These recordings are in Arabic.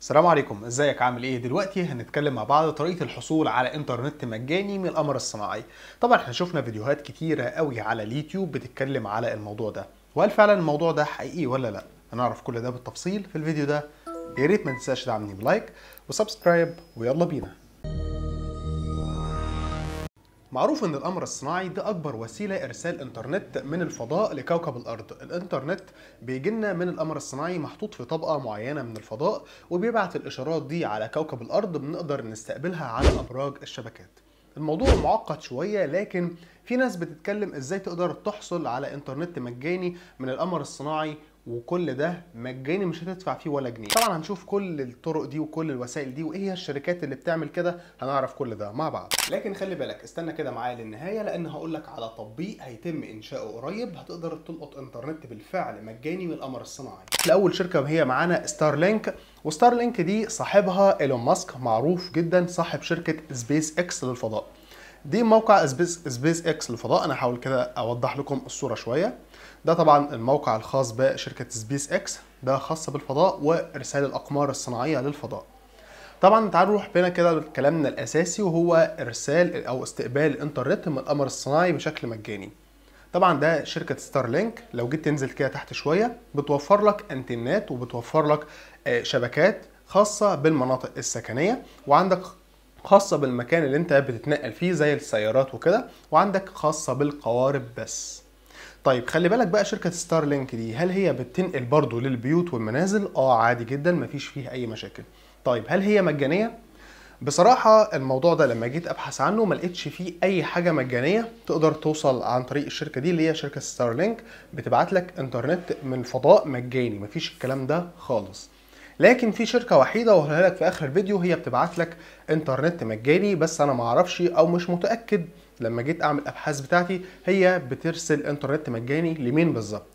السلام عليكم ازيك عامل ايه دلوقتي هنتكلم مع بعض طريقه الحصول على انترنت مجاني من القمر الصناعي طبعا احنا شفنا فيديوهات كتيره قوي على اليوتيوب بتتكلم على الموضوع ده وهل فعلا الموضوع ده حقيقي ولا لا هنعرف كل ده بالتفصيل في الفيديو ده يا ريت ما تنساش تدعمني بلايك وسبسكرايب ويلا بينا معروف ان القمر الصناعي ده اكبر وسيله ارسال انترنت من الفضاء لكوكب الارض الانترنت بيجي لنا من القمر الصناعي محطوط في طبقه معينه من الفضاء وبيبعت الاشارات دي على كوكب الارض بنقدر نستقبلها على ابراج الشبكات الموضوع معقد شويه لكن في ناس بتتكلم ازاي تقدر تحصل على انترنت مجاني من القمر الصناعي وكل ده مجاني مش هتدفع فيه ولا جنيه طبعا هنشوف كل الطرق دي وكل الوسائل دي وايه هي الشركات اللي بتعمل كده هنعرف كل ده مع بعض لكن خلي بالك استنى كده معايا للنهايه لان هقول لك على تطبيق هيتم انشاؤه قريب هتقدر تلقط انترنت بالفعل مجاني من القمر الصناعي لاول شركه هي معانا ستارلينك وستارلينك دي صاحبها ايلون ماسك معروف جدا صاحب شركه سبيس اكس للفضاء دي موقع سبيس, سبيس اكس للفضاء انا هحاول كده اوضح لكم الصوره شويه ده طبعا الموقع الخاص بشركه سبيس اكس ده خاص بالفضاء وارسال الاقمار الصناعيه للفضاء طبعا تعالوا نروح بينا كده لكلامنا الاساسي وهو ارسال او استقبال الانترنت من القمر الصناعي بشكل مجاني طبعا ده شركه ستارلينك لو جيت تنزل كده تحت شويه بتوفر لك انتنات وبتوفر لك آه، شبكات خاصه بالمناطق السكنيه وعندك خاصه بالمكان اللي انت بتتنقل فيه زي السيارات وكده وعندك خاصه بالقوارب بس طيب خلي بالك بقى شركة ستارلينك دي هل هي بتنقل برضه للبيوت والمنازل؟ اه عادي جدا مفيش فيها أي مشاكل. طيب هل هي مجانية؟ بصراحة الموضوع ده لما جيت أبحث عنه ما لقيتش فيه أي حاجة مجانية تقدر توصل عن طريق الشركة دي اللي هي شركة ستارلينك بتبعت لك إنترنت من فضاء مجاني مفيش الكلام ده خالص. لكن في شركه وحيده وهقولها لك في اخر الفيديو هي بتبعت لك انترنت مجاني بس انا ما اعرفش او مش متاكد لما جيت اعمل ابحاث بتاعتي هي بترسل انترنت مجاني لمين بالظبط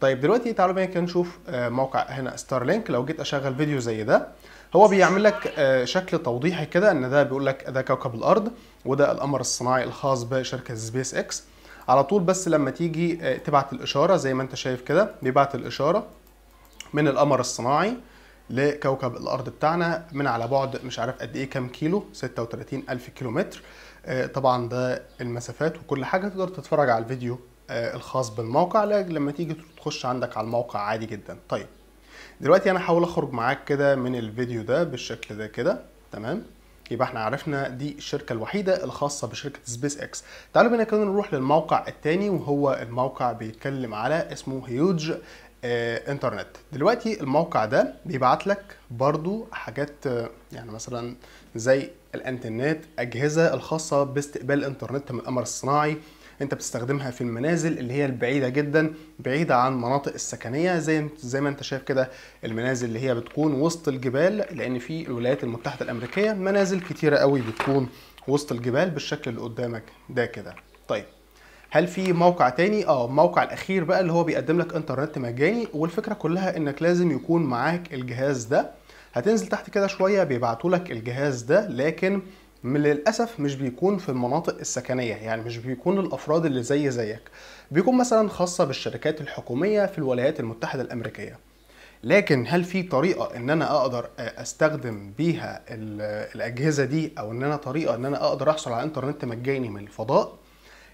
طيب دلوقتي تعالوا بقى كده نشوف آه، موقع هنا ستارلينك لو جيت اشغل فيديو زي ده هو بيعمل لك آه، شكل توضيحي كده ان ده بيقول لك ده كوكب الارض وده القمر الصناعي الخاص بشركه سبيس اكس على طول بس لما تيجي آه، تبعت الاشاره زي ما انت شايف كده بيبعت الاشاره من القمر الصناعي لكوكب الارض بتاعنا من على بعد مش عارف قد ايه كام كيلو 36 الف كيلو متر آه، طبعا ده المسافات وكل حاجه تقدر تتفرج على الفيديو آه، الخاص بالموقع لما تيجي تخش عندك على الموقع عادي جدا طيب دلوقتي انا هحاول اخرج معاك كده من الفيديو ده بالشكل ده كده تمام يبقى احنا عرفنا دي الشركة الوحيدة الخاصة بشركة سبيس اكس تعالوا بينا كده نروح للموقع التاني وهو الموقع بيتكلم على اسمه هيوج آه، انترنت دلوقتي الموقع ده بيبعت لك برضو حاجات آه، يعني مثلا زي الانترنت اجهزه الخاصه باستقبال الانترنت من القمر الصناعي انت بتستخدمها في المنازل اللي هي البعيده جدا بعيده عن مناطق السكنيه زي زي ما انت شايف كده المنازل اللي هي بتكون وسط الجبال لان في الولايات المتحده الامريكيه منازل كتيره قوي بتكون وسط الجبال بالشكل اللي قدامك ده كده طيب هل في موقع تاني اه الموقع الاخير بقى اللي هو بيقدم لك انترنت مجاني والفكره كلها انك لازم يكون معاك الجهاز ده هتنزل تحت كده شويه بيبعتوا لك الجهاز ده لكن للاسف مش بيكون في المناطق السكنيه يعني مش بيكون الافراد اللي زي زيك بيكون مثلا خاصه بالشركات الحكوميه في الولايات المتحده الامريكيه لكن هل في طريقه ان انا اقدر استخدم بيها الاجهزه دي او ان انا طريقه ان انا اقدر احصل على انترنت مجاني من الفضاء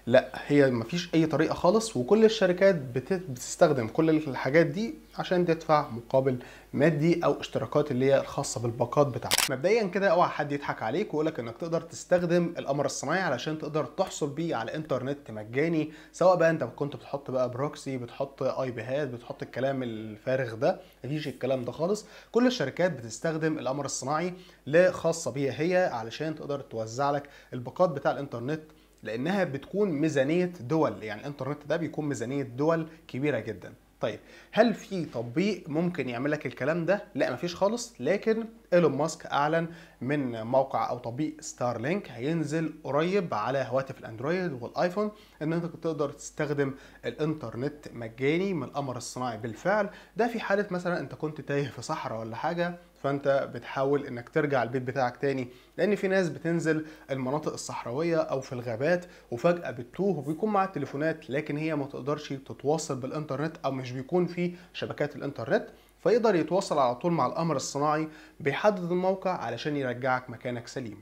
لا هي مفيش اي طريقه خالص وكل الشركات بتستخدم كل الحاجات دي عشان تدفع مقابل مادي او اشتراكات اللي هي الخاصه بالباقات بتاعتها مبدئيا كده اوعى حد يضحك عليك ويقول لك انك تقدر تستخدم القمر الصناعي علشان تقدر تحصل بيه على انترنت مجاني سواء بقى انت كنت بتحط بقى بروكسي بتحط اي بيهات بتحط الكلام الفارغ ده مفيش الكلام ده خالص كل الشركات بتستخدم القمر الصناعي لخاصه بيها هي علشان تقدر توزع لك الباقات بتاع الانترنت لانها بتكون ميزانيه دول يعني الانترنت ده بيكون ميزانيه دول كبيره جدا طيب هل في تطبيق ممكن يعمل لك الكلام ده لا مفيش خالص لكن ايلون ماسك اعلن من موقع او تطبيق ستارلينك هينزل قريب على هواتف الاندرويد والايفون ان انت تقدر تستخدم الانترنت مجاني من القمر الصناعي بالفعل ده في حاله مثلا انت كنت تايه في صحراء ولا حاجه فانت بتحاول انك ترجع البيت بتاعك تاني لان في ناس بتنزل المناطق الصحراويه او في الغابات وفجاه بتتوه وبيكون معاها التليفونات لكن هي ما تقدرش تتواصل بالانترنت او مش بيكون في شبكات الانترنت فيقدر يتواصل على طول مع القمر الصناعي بيحدد الموقع علشان يرجعك مكانك سليم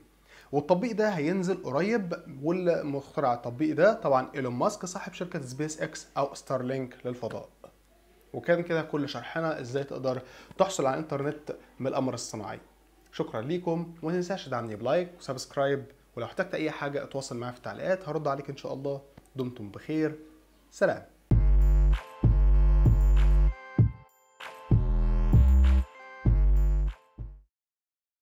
والتطبيق ده هينزل قريب والمخترع التطبيق ده طبعا ايلون ماسك صاحب شركه سبيس اكس او ستارلينك للفضاء وكان كده كل شرحنا ازاي تقدر تحصل على الانترنت من القمر الصناعي شكرا ليكم وما تنساش تدعمني بلايك وسبسكرايب ولو احتجت اي حاجه اتواصل معايا في التعليقات هرد عليك ان شاء الله دمتم بخير سلام